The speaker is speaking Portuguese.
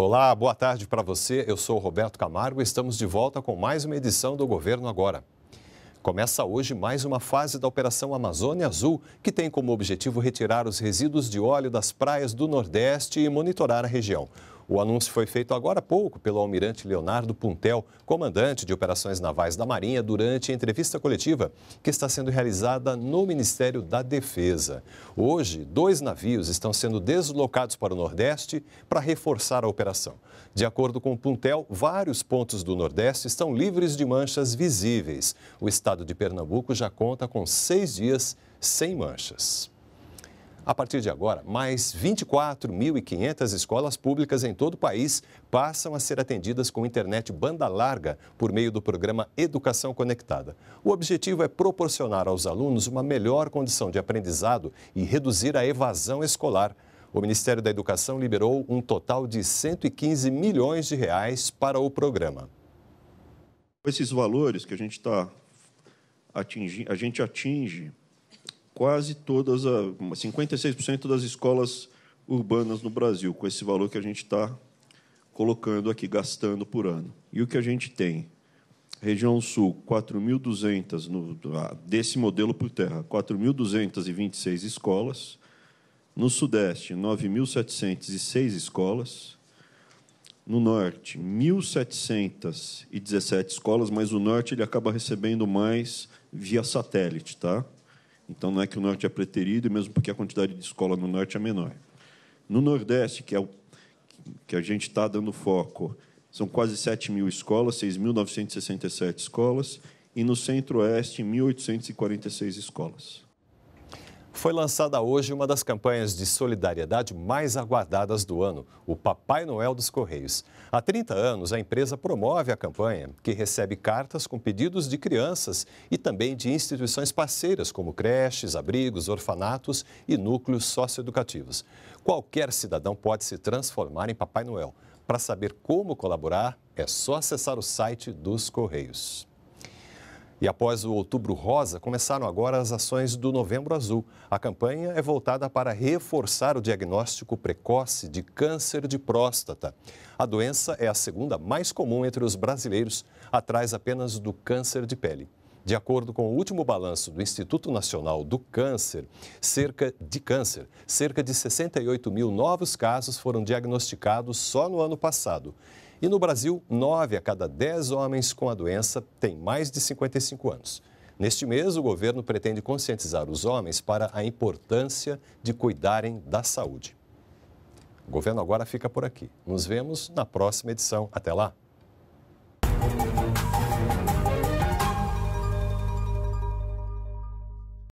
Olá, boa tarde para você. Eu sou Roberto Camargo e estamos de volta com mais uma edição do Governo Agora. Começa hoje mais uma fase da Operação Amazônia Azul, que tem como objetivo retirar os resíduos de óleo das praias do Nordeste e monitorar a região. O anúncio foi feito agora há pouco pelo almirante Leonardo Puntel, comandante de operações navais da Marinha, durante a entrevista coletiva que está sendo realizada no Ministério da Defesa. Hoje, dois navios estão sendo deslocados para o Nordeste para reforçar a operação. De acordo com Puntel, vários pontos do Nordeste estão livres de manchas visíveis. O estado de Pernambuco já conta com seis dias sem manchas. A partir de agora, mais 24.500 escolas públicas em todo o país passam a ser atendidas com internet banda larga por meio do programa Educação Conectada. O objetivo é proporcionar aos alunos uma melhor condição de aprendizado e reduzir a evasão escolar. O Ministério da Educação liberou um total de 115 milhões de reais para o programa. Esses valores que a gente está atingindo, a gente atinge quase todas, a, 56% das escolas urbanas no Brasil, com esse valor que a gente está colocando aqui, gastando por ano. E o que a gente tem? Região Sul, 4.200, desse modelo por terra, 4.226 escolas. No Sudeste, 9.706 escolas. No Norte, 1.717 escolas, mas o Norte ele acaba recebendo mais via satélite, tá? Então, não é que o norte é preterido, mesmo porque a quantidade de escola no norte é menor. No Nordeste, que é o que a gente está dando foco, são quase 7 mil escolas, 6.967 escolas, e no Centro-Oeste, 1.846 escolas. Foi lançada hoje uma das campanhas de solidariedade mais aguardadas do ano, o Papai Noel dos Correios. Há 30 anos, a empresa promove a campanha, que recebe cartas com pedidos de crianças e também de instituições parceiras, como creches, abrigos, orfanatos e núcleos socioeducativos. Qualquer cidadão pode se transformar em Papai Noel. Para saber como colaborar, é só acessar o site dos Correios. E após o Outubro Rosa, começaram agora as ações do Novembro Azul. A campanha é voltada para reforçar o diagnóstico precoce de câncer de próstata. A doença é a segunda mais comum entre os brasileiros, atrás apenas do câncer de pele. De acordo com o último balanço do Instituto Nacional do Câncer, cerca de câncer, cerca de 68 mil novos casos foram diagnosticados só no ano passado. E no Brasil, 9 a cada 10 homens com a doença têm mais de 55 anos. Neste mês, o governo pretende conscientizar os homens para a importância de cuidarem da saúde. O governo agora fica por aqui. Nos vemos na próxima edição. Até lá!